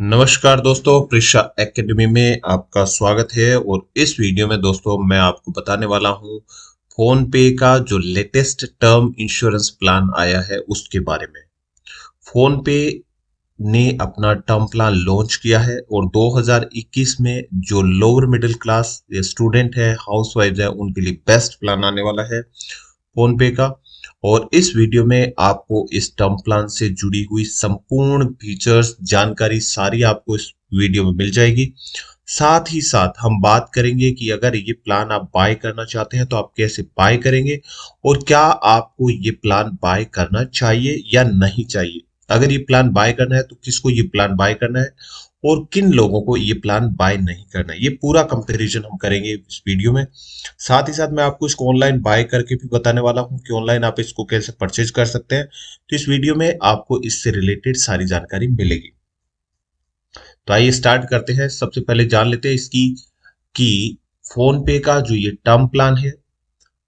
नमस्कार दोस्तों प्रिशा एकेडमी में आपका स्वागत है और इस वीडियो में दोस्तों मैं आपको बताने वाला हूं फोन पे का जो लेटेस्ट टर्म इंश्योरेंस प्लान आया है उसके बारे में फोन पे ने अपना टर्म प्लान लॉन्च किया है और 2021 में जो लोअर मिडिल क्लास स्टूडेंट है हाउसवाइफ है उनके लिए बेस्ट प्लान आने वाला है फोन पे का और इस वीडियो में आपको इस टर्म प्लान से जुड़ी हुई संपूर्ण फीचर्स जानकारी सारी आपको इस वीडियो में मिल जाएगी साथ ही साथ हम बात करेंगे कि अगर ये प्लान आप बाय करना चाहते हैं तो आप कैसे बाय करेंगे और क्या आपको ये प्लान बाय करना चाहिए या नहीं चाहिए अगर ये प्लान बाय करना है तो किसको ये प्लान बाय करना है और किन लोगों को ये प्लान बाय नहीं करना ये पूरा कंपेरिजन हम करेंगे इस वीडियो में साथ ही साथ मैं आपको इसको ऑनलाइन बाय करके भी बताने वाला हूँ कि ऑनलाइन आप इसको कैसे परचेज कर सकते हैं तो इस वीडियो में आपको इससे रिलेटेड सारी जानकारी मिलेगी तो आइए स्टार्ट करते हैं सबसे पहले जान लेते हैं इसकी कि फोन पे का जो ये टर्म प्लान है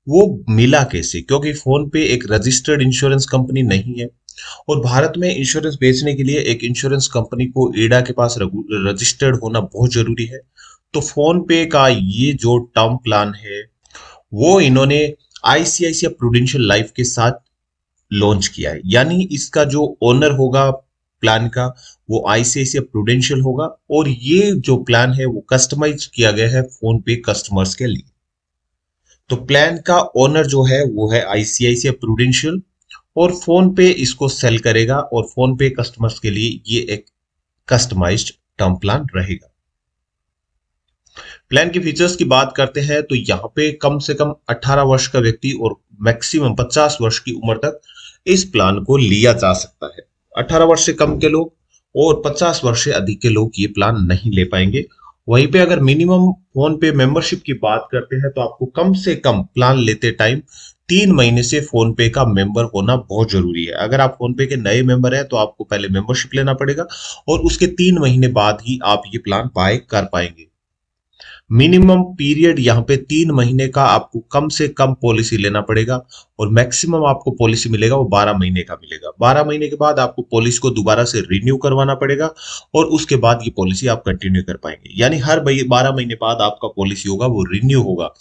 वो मिला कैसे क्योंकि फोन पे एक रजिस्टर्ड इंश्योरेंस कंपनी नहीं है और भारत में इंश्योरेंस बेचने के लिए एक इंश्योरेंस कंपनी को एडा के पास रजिस्टर्ड होना बहुत जरूरी है तो फोन पे का ये जो टर्म प्लान है वो इन्होंने आईसीआईसी प्रोडेंशियल लाइफ के साथ लॉन्च किया है यानी इसका जो ओनर होगा प्लान का वो आईसीआईसी प्रोडेंशियल होगा और ये जो प्लान है वो कस्टमाइज किया गया है फोन पे कस्टमर्स के लिए तो प्लान का ओनर जो है वो है आईसीआईसी प्रोडेंशियल और फोन पे इसको सेल करेगा और फोन पे कस्टमर्स के लिए ये एक कस्टमाइज्ड टर्म प्लान रहेगा प्लान के फीचर्स की बात करते हैं तो यहां पे कम से कम 18 वर्ष का व्यक्ति और मैक्सिमम 50 वर्ष की उम्र तक इस प्लान को लिया जा सकता है 18 वर्ष से कम के लोग और 50 वर्ष से अधिक के लोग ये प्लान नहीं ले पाएंगे वहीं पे अगर मिनिमम फोन पे मेंबरशिप की बात करते हैं तो आपको कम से कम प्लान लेते टाइम तीन महीने से फोन पे का मेंबर होना बहुत जरूरी है अगर आप फोन पे के नए मेंबर हैं तो आपको पहले मेंबरशिप लेना पड़ेगा और उसके तीन महीने बाद ही आप ये प्लान बाय कर पाएंगे मिनिमम पीरियड यहाँ पे तीन महीने का आपको कम से कम पॉलिसी लेना पड़ेगा और मैक्सिमम आपको पॉलिसी मिलेगा वो बारह महीने का मिलेगा बारह महीने के बाद आपको पॉलिसी को दोबारा से रिन्यू करवाना पड़ेगा और उसके बाद ये पॉलिसी आप कंटिन्यू कर पाएंगे यानी हर बारह महीने बाद आपका पॉलिसी होगा वो रिन्यू होगा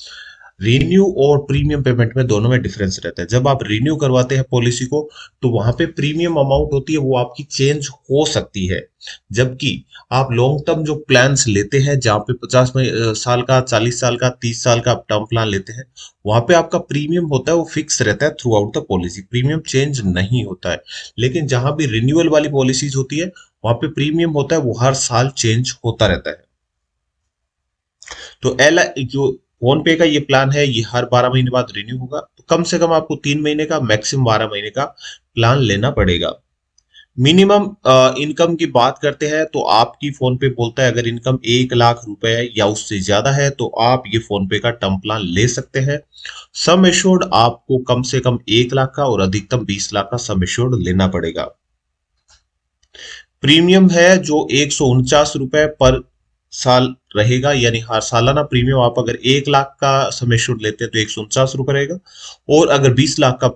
रिन्यू और प्रीमियम पेमेंट में दोनों में डिफरेंस रहता है जब आप रिन्यू करवाते हैं पॉलिसी को तो वहां पे प्रीमियम अमाउंट होती है वो आपकी चेंज हो सकती है जबकि आप लॉन्ग टर्म जो प्लान लेते हैं जहां पे पचास साल का चालीस साल का तीस साल का आप टर्म प्लान लेते हैं वहां पे आपका प्रीमियम होता है वो फिक्स रहता है throughout the policy premium change नहीं होता है लेकिन जहां भी रिन्यूअल वाली पॉलिसीज होती है वहां पे प्रीमियम होता है वो हर साल चेंज होता रहता है तो एल जो फोन पे का ये प्लान है ये हर बारह महीने बाद रिन्यू होगा तो कम से कम आपको तीन महीने का मैक्सिमम बारह महीने का प्लान लेना पड़ेगा मिनिमम इनकम की बात करते हैं तो आपकी फोन पे बोलता है अगर इनकम एक लाख रुपए या उससे ज्यादा है तो आप ये फोन पे का टर्म प्लान ले सकते हैं सम एश्योर्ड आपको कम से कम एक लाख का और अधिकतम बीस लाख का सम एश्योर्ड लेना पड़ेगा प्रीमियम है जो एक रुपए पर साल रहेगा यानी हर सालाना प्रीमियम आप अगर एक लाख का सम एश्योर्ड लेते हैं तो एक सौ उनचास रुपए रहेगा और अगर बीस लाख का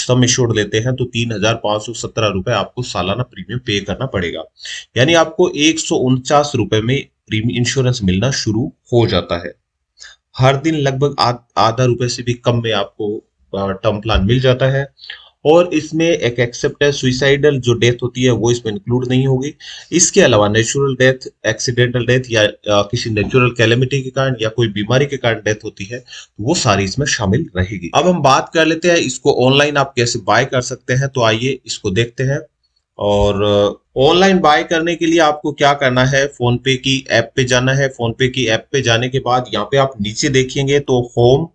सम एश्योर्ड लेते हैं तो तीन हजार पांच सौ सत्रह रुपए आपको सालाना प्रीमियम पे करना पड़ेगा यानी आपको एक सौ उनचास रुपए में प्रीमियम इंश्योरेंस मिलना शुरू हो जाता है हर दिन लगभग आधा रुपए से भी कम में आपको टर्म प्लान मिल जाता है और इसमें एक एक्सेप्ट है सुइसाइडल जो डेथ होती है वो इसमें इंक्लूड नहीं होगी इसके अलावा नेचुरल डेथ एक्सीडेंटल डेथ या या किसी नेचुरल कैलेमिटी के कारण या कोई बीमारी के कारण डेथ होती है तो वो सारी इसमें शामिल रहेगी अब हम बात कर लेते हैं इसको ऑनलाइन आप कैसे बाय कर सकते हैं तो आइए इसको देखते हैं और ऑनलाइन uh, बाय करने के लिए आपको क्या करना है फोन पे की ऐप पे जाना है फोन पे की ऐप पे जाने के बाद यहाँ पे आप नीचे देखेंगे तो home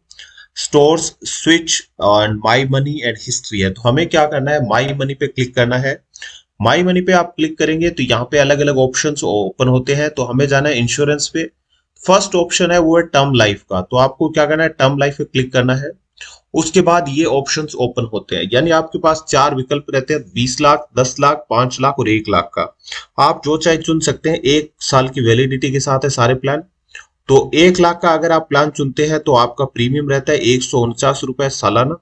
stores switch and my money and history है तो हमें क्या करना है माई मनी पे क्लिक करना है माई मनी पे आप क्लिक करेंगे तो यहाँ पे अलग अलग ऑप्शन ओपन होते हैं तो हमें जाना है इंश्योरेंस पे फर्स्ट ऑप्शन है वो है टर्म लाइफ का तो आपको क्या करना है टर्म लाइफ पे क्लिक करना है उसके बाद ये ऑप्शंस ओपन होते हैं यानी आपके पास चार विकल्प रहते हैं बीस लाख दस लाख पांच लाख और एक लाख का आप जो चाहे चुन सकते हैं एक साल की वैलिडिटी के साथ है सारे प्लान तो एक लाख का अगर आप प्लान चुनते हैं तो आपका प्रीमियम रहता है एक सौ उनचास रुपए सालाना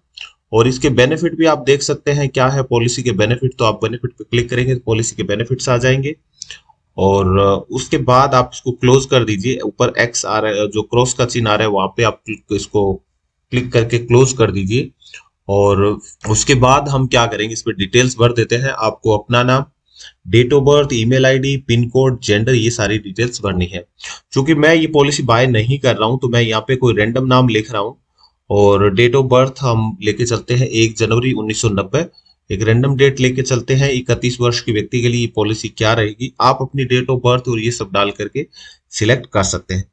और इसके बेनिफिट भी आप देख सकते हैं क्या है पॉलिसी के बेनिफिट तो आप बेनिफिट पे क्लिक करेंगे तो पॉलिसी के बेनिफिट्स आ जाएंगे और उसके बाद आप इसको क्लोज कर दीजिए ऊपर एक्स आ रहा है जो क्रॉस का चिन्ह आ रहा है वहां पे आप इसको क्लिक करके क्लोज कर दीजिए और उसके बाद हम क्या करेंगे इस पर डिटेल्स भर देते हैं आपको अपना नाम date of birth email ID pin code gender ये सारी डिटेल्स भरनी है चूंकि मैं ये पॉलिसी बाय नहीं कर रहा हूँ तो मैं यहाँ पे कोई रेंडम नाम लिख रहा हूँ और डेट ऑफ बर्थ हम लेके चलते हैं एक जनवरी 1990 एक रेंडम डेट लेके चलते हैं इकतीस वर्ष के व्यक्ति के लिए ये पॉलिसी क्या रहेगी आप अपनी डेट ऑफ बर्थ और ये सब डाल करके सिलेक्ट कर सकते हैं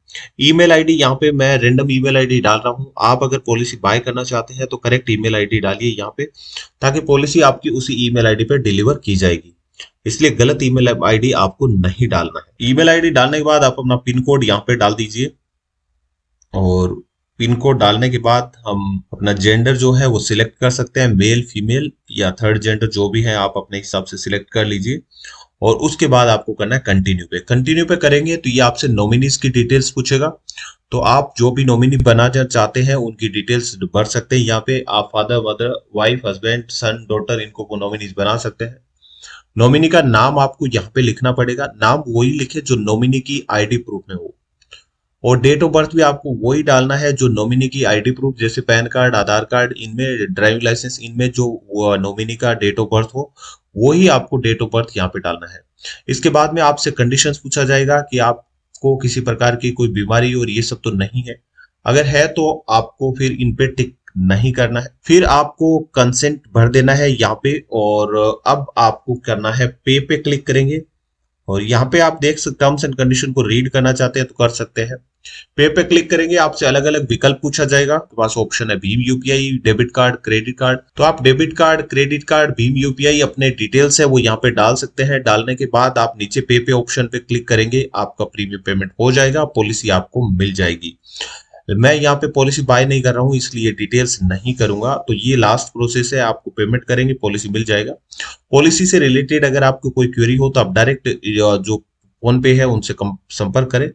ईमेल आईडी यहाँ पे मैं रेंडम ईमेल आईडी डाल रहा हूँ आप अगर पॉलिसी बाय करना चाहते हैं तो करेक्ट ईमेल आईडी डालिए यहाँ पे ताकि पॉलिसी आपकी उसी ईमेल आईडी पर डिलीवर की जाएगी इसलिए गलत ईमेल आईडी आपको नहीं डालना है ईमेल आईडी डालने के बाद आप अपना पिन कोड यहाँ पे डाल दीजिए और पिन कोड डालने के बाद हम अपना जेंडर जो है वो सिलेक्ट कर सकते हैं मेल फीमेल या थर्ड जेंडर जो भी है आप अपने हिसाब से सिलेक्ट कर लीजिए और उसके बाद आपको करना है कंटिन्यू पे कंटिन्यू पे करेंगे तो ये आपसे नॉमिनीज की डिटेल्स पूछेगा तो आप जो भी नॉमिनी बनाना चाहते हैं उनकी डिटेल्स भर सकते हैं यहाँ पे आप father mother wife husband son daughter इनको नॉमिनीज बना सकते हैं नॉमिनी का नाम आपको यहाँ पे लिखना पड़ेगा नाम वही लिखे जो नॉमिनी की आईडी प्रूफ में हो और डेट ऑफ बर्थ भी आपको वही डालना है जो नॉमिनी की आईडी प्रूफ जैसे पैन कार्ड आधार कार्ड इनमें ड्राइविंग लाइसेंस इनमें जो नॉमिनी का डेट ऑफ बर्थ हो वही आपको डेट ऑफ बर्थ यहाँ पे डालना है इसके बाद में आपसे कंडीशंस पूछा जाएगा कि आपको किसी प्रकार की कोई बीमारी और ये सब तो नहीं है अगर है तो आपको फिर इनपे टिक नहीं करना है फिर आपको कंसेंट भर देना है यहाँ पे और अब आपको करना है पे पे क्लिक करेंगे और यहाँ पे आप देख सकते टर्म्स एंड कंडीशन को रीड करना चाहते हैं तो कर सकते हैं पे पे क्लिक करेंगे आपसे अलग अलग विकल्प पूछा जाएगा तो पास ऑप्शन है भीम UPI debit card credit card तो आप डेबिट कार्ड क्रेडिट कार्ड भीम यूपीआई अपने डिटेल्स है वो यहाँ पे डाल सकते हैं डालने के बाद आप नीचे पे पे ऑप्शन पे क्लिक करेंगे आपका प्रीमियम पेमेंट हो जाएगा पॉलिसी आपको मिल जाएगी मैं यहाँ पे पॉलिसी बाय नहीं कर रहा हूँ इसलिए डिटेल्स नहीं करूंगा तो ये लास्ट प्रोसेस है आपको पेमेंट करेंगे पॉलिसी मिल जाएगा पॉलिसी से रिलेटेड अगर आपको कोई क्वेरी हो तो आप डायरेक्ट जो फोन पे है उनसे संपर्क करें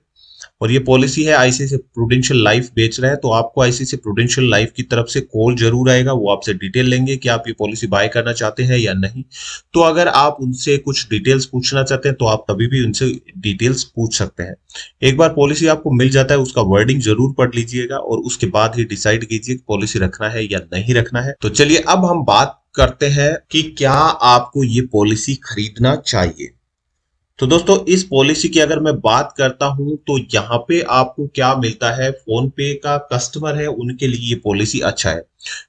और ये पॉलिसी है से प्रोडेंशियल लाइफ बेच रहा है तो आपको से प्रोडेंशियल लाइफ की तरफ से कॉल जरूर आएगा वो आपसे डिटेल लेंगे कि आप ये पॉलिसी बाय करना चाहते हैं या नहीं तो अगर आप उनसे कुछ डिटेल्स पूछना चाहते हैं तो आप तभी भी उनसे डिटेल्स पूछ सकते हैं एक बार पॉलिसी आपको मिल जाता है उसका वर्डिंग जरूर पढ़ लीजिएगा और उसके बाद ही डिसाइड कीजिए पॉलिसी रखना है या नहीं रखना है तो चलिए अब हम बात करते हैं कि क्या आपको ये पॉलिसी खरीदना चाहिए तो दोस्तों इस पॉलिसी की अगर मैं बात करता हूं तो यहाँ पे आपको क्या मिलता है फोन पे का कस्टमर है उनके लिए ये पॉलिसी अच्छा है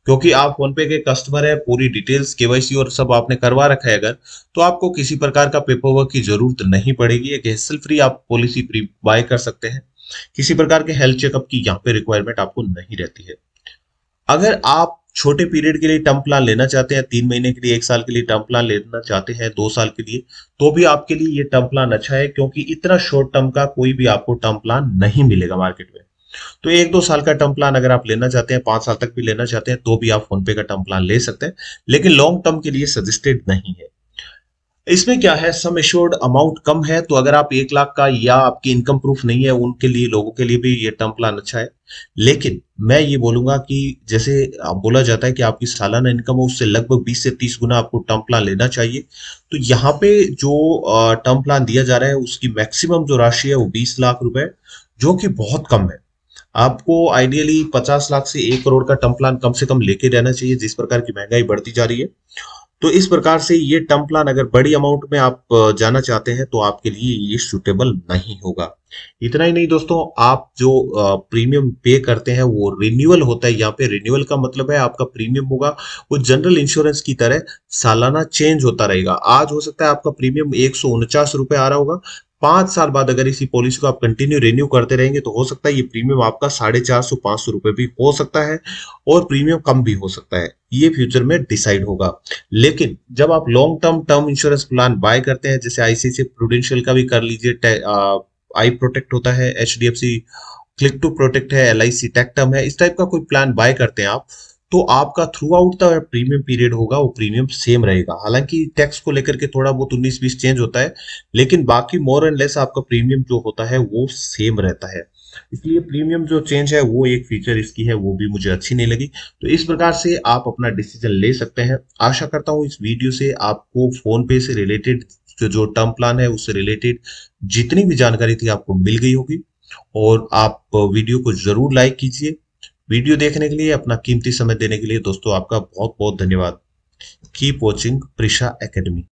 क्योंकि आप फोन पे के कस्टमर है पूरी डिटेल्स केवाईसी और सब आपने करवा रखा है अगर तो आपको किसी प्रकार का पेपर वर्क की जरूरत नहीं पड़ेगी एक हेसल फ्री आप पॉलिसी प्री बाय कर सकते हैं किसी प्रकार के हेल्थ चेकअप की यहाँ पे रिक्वायरमेंट आपको नहीं रहती है अगर आप छोटे पीरियड के लिए टर्म प्लान लेना चाहते हैं तीन महीने के लिए एक साल के लिए टर्म प्लान लेना चाहते हैं दो साल के लिए तो भी आपके लिए ये टर्म प्लान अच्छा है क्योंकि इतना शॉर्ट टर्म का कोई भी आपको टर्म प्लान नहीं मिलेगा मार्केट में तो एक दो साल का टर्म प्लान अगर आप लेना चाहते हैं पांच साल तक भी लेना चाहते हैं तो भी आप फोनपे का टर्म प्लान ले सकते हैं लेकिन लॉन्ग टर्म के लिए सजेस्टेड नहीं है इसमें क्या है सम एश्योर्ड अमाउंट कम है तो अगर आप एक लाख का या आपकी इनकम प्रूफ नहीं है उनके लिए लोगों के लिए भी ये टर्म प्लान अच्छा है लेकिन मैं ये बोलूंगा कि जैसे बोला जाता है कि आपकी सालाना इनकम है उससे लगभग 20 से 30 गुना आपको टर्म प्लान लेना चाहिए तो यहाँ पे जो टर्म प्लान दिया जा रहा है उसकी मैक्सिमम जो राशि है वो बीस लाख रुपए जो कि बहुत कम है आपको आइडियली पचास लाख से एक करोड़ का टर्म प्लान कम से कम लेके रहना चाहिए जिस प्रकार की महंगाई बढ़ती जा रही है तो इस प्रकार से ये टर्म प्लान अगर बड़ी अमाउंट में आप जाना चाहते हैं तो आपके लिए ये सुटेबल नहीं होगा इतना ही नहीं दोस्तों आप जो प्रीमियम पे करते हैं वो रिन्यूअल होता है यहाँ पे रिन्यूअल का मतलब है आपका प्रीमियम होगा वो जनरल इंश्योरेंस की तरह सालाना चेंज होता रहेगा आज हो सकता है आपका प्रीमियम एक रुपए आ रहा होगा पांच साल बाद अगर इसी पॉलिसी को आप कंटिन्यू रिन्यू करते रहेंगे तो हो सकता है ये प्रीमियम आपका साढ़े चार सौ पांच सौ रुपए भी हो सकता है और प्रीमियम कम भी हो सकता है ये फ्यूचर में डिसाइड होगा लेकिन जब आप long term term insurance plan buy करते हैं जैसे आईसीआईसी प्रोडेंशियल का भी कर लीजिए आई प्रोटेक्ट होता है H D F C click two protect है एल आई सी टेक्टम है इस टाइप का कोई प्लान बाय करते हैं आप तो आपका throughout the premium period होगा वो प्रीमियम सेम रहेगा हालांकि टैक्स को लेकर के थोड़ा बहुत उन्नीस बीस चेंज होता है लेकिन बाकी मोर एंड लेस आपका प्रीमियम जो होता है वो सेम रहता है इसलिए प्रीमियम जो चेंज है वो एक फीचर इसकी है वो भी मुझे अच्छी नहीं लगी तो इस प्रकार से आप अपना डिसीजन ले सकते हैं आशा करता हूँ इस वीडियो से आपको फोन पे से रिलेटेड जो टर्म प्लान है उससे रिलेटेड जितनी भी जानकारी थी आपको मिल गई होगी और आप वीडियो को जरूर लाइक कीजिए वीडियो देखने के लिए अपना कीमती समय देने के लिए दोस्तों आपका बहुत बहुत धन्यवाद कीप वॉचिंग प्रिशा एकेडमी